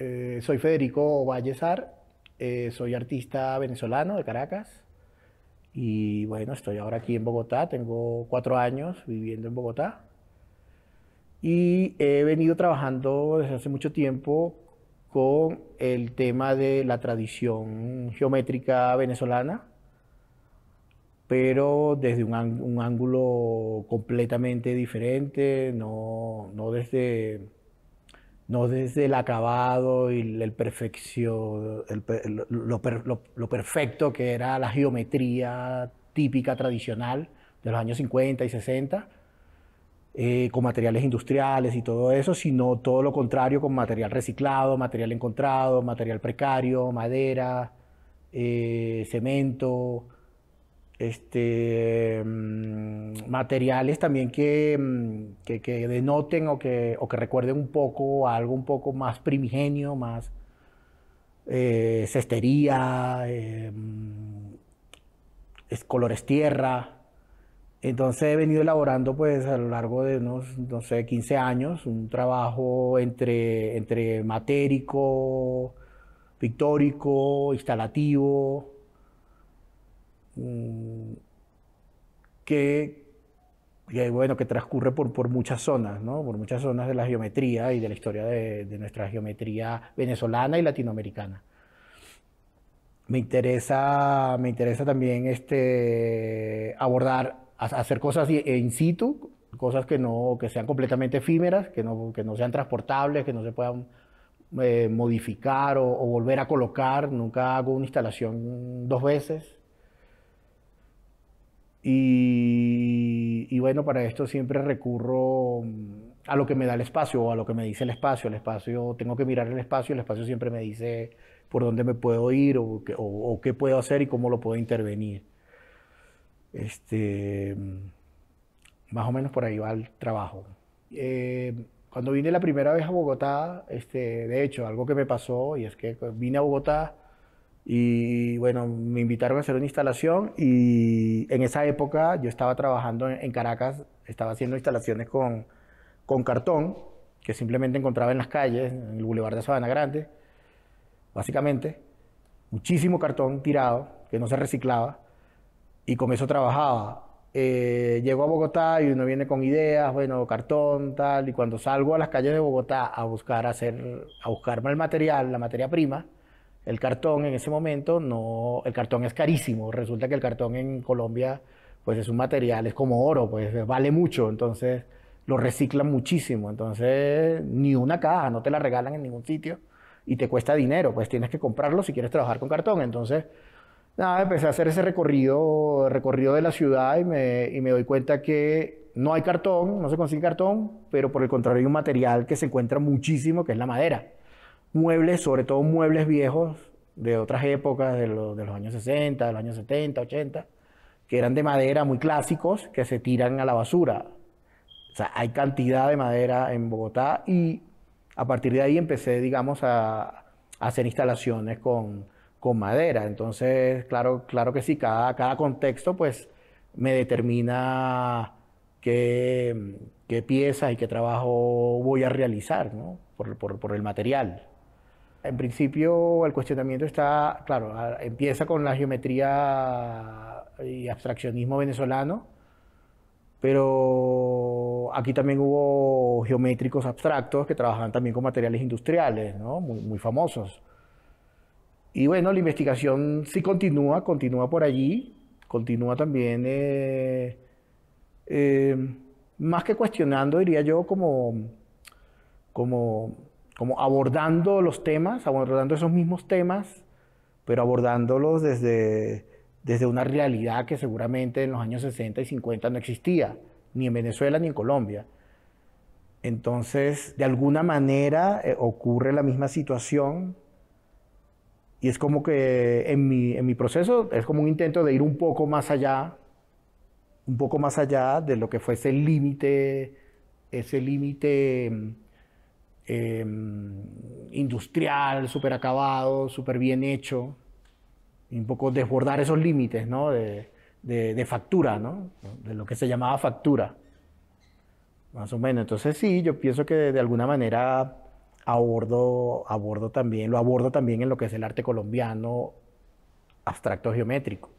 Eh, soy Federico Vallesar, eh, soy artista venezolano de Caracas y bueno, estoy ahora aquí en Bogotá, tengo cuatro años viviendo en Bogotá y he venido trabajando desde hace mucho tiempo con el tema de la tradición geométrica venezolana, pero desde un, ángulo completamente diferente, no desde no desde el acabado y el perfección, lo, perfecto que era la geometría típica tradicional de los años 50 y 60, eh, con materiales industriales y todo eso, sino todo lo contrario, con material reciclado, material encontrado, material precario, madera, eh, cemento, este, mm, materiales también mm, que, denoten o que, que, recuerden un poco algo un poco más primigenio, más eh, cestería, eh, mm, colores tierra. Entonces he venido elaborando pues a lo largo de unos, no 15 años, un trabajo entre, entre matérico, pictórico, instalativo, mm, que, que, bueno, que transcurre por, por muchas zonas, ¿no? por muchas zonas de la geometría y de la historia de, de nuestra geometría venezolana y latinoamericana. Me interesa, me interesa también este, abordar, hacer cosas in situ, cosas que, no, que sean completamente efímeras, que no, que no sean transportables, que no se puedan eh, modificar o, o volver a colocar. Nunca hago una instalación dos veces. Y bueno, para esto siempre recurro mm, a lo que me da el espacio o a lo que me dice el espacio. El espacio, tengo que mirar el espacio, el espacio siempre me dice por dónde me puedo ir o, qué puedo hacer y cómo lo puedo intervenir. Este, mm, más o menos por ahí va el trabajo. Eh, cuando vine la primera vez a Bogotá, este, de hecho, algo que me pasó y es que vine a Bogotá y bueno, me invitaron a hacer una instalación y en esa época yo estaba trabajando en, Caracas, estaba haciendo instalaciones con, cartón que simplemente encontraba en las calles, en el Boulevard de Sabana Grande, básicamente, muchísimo cartón tirado que no se reciclaba y con eso trabajaba. Eh, llego a Bogotá y uno viene con ideas, bueno, cartón, tal, y cuando salgo a las calles de Bogotá a buscar hacer, a buscarme el material, la materia prima, el cartón en ese momento no, el cartón es carísimo, resulta que el cartón en Colombia pues es un material, es como oro, pues vale mucho, entonces lo reciclan muchísimo, entonces ni una caja, no te la regalan en ningún sitio y te cuesta dinero, pues tienes que comprarlo si quieres trabajar con cartón, entonces nada, empecé a hacer ese recorrido, recorrido de la ciudad y me, y me doy cuenta que no hay cartón, no se consigue cartón, pero por el contrario hay un material que se encuentra muchísimo que es la madera muebles, sobre todo muebles viejos de otras épocas, de, los años 60, de los años 70, 80, que eran de madera muy clásicos, que se tiran a la basura. O sea, hay cantidad de madera en Bogotá y a partir de ahí empecé, digamos, a, hacer instalaciones con, madera. Entonces, claro, claro que sí, cada, cada contexto pues me determina qué, qué piezas y qué trabajo voy a realizar, por el material. En principio, el cuestionamiento está, claro, empieza con la geometría y abstraccionismo venezolano, pero aquí también hubo geométricos abstractos que trabajaban también con materiales industriales, ¿no? muy, famosos. Y bueno, la investigación sí continúa, continúa por allí, continúa también, eh, eh, más que cuestionando, diría yo, como, como como abordando los temas, abordando esos mismos temas, pero abordándolos desde, desde una realidad que seguramente en los años 60 y 50 no existía, ni en Venezuela ni en Colombia. Entonces, de alguna manera eh, ocurre la misma situación y es como que en mi, en mi proceso es como un intento de ir un poco más allá, un poco más allá de lo que fuese el límite, ese límite mm, Em, industrial, súper acabado, súper bien hecho, y un poco desbordar esos límites ¿no? de, factura, ¿no? de lo que se llamaba factura, más o menos. Entonces sí, yo pienso que de, alguna manera abordo, abordo también, lo abordo también en lo que es el arte colombiano abstracto geométrico.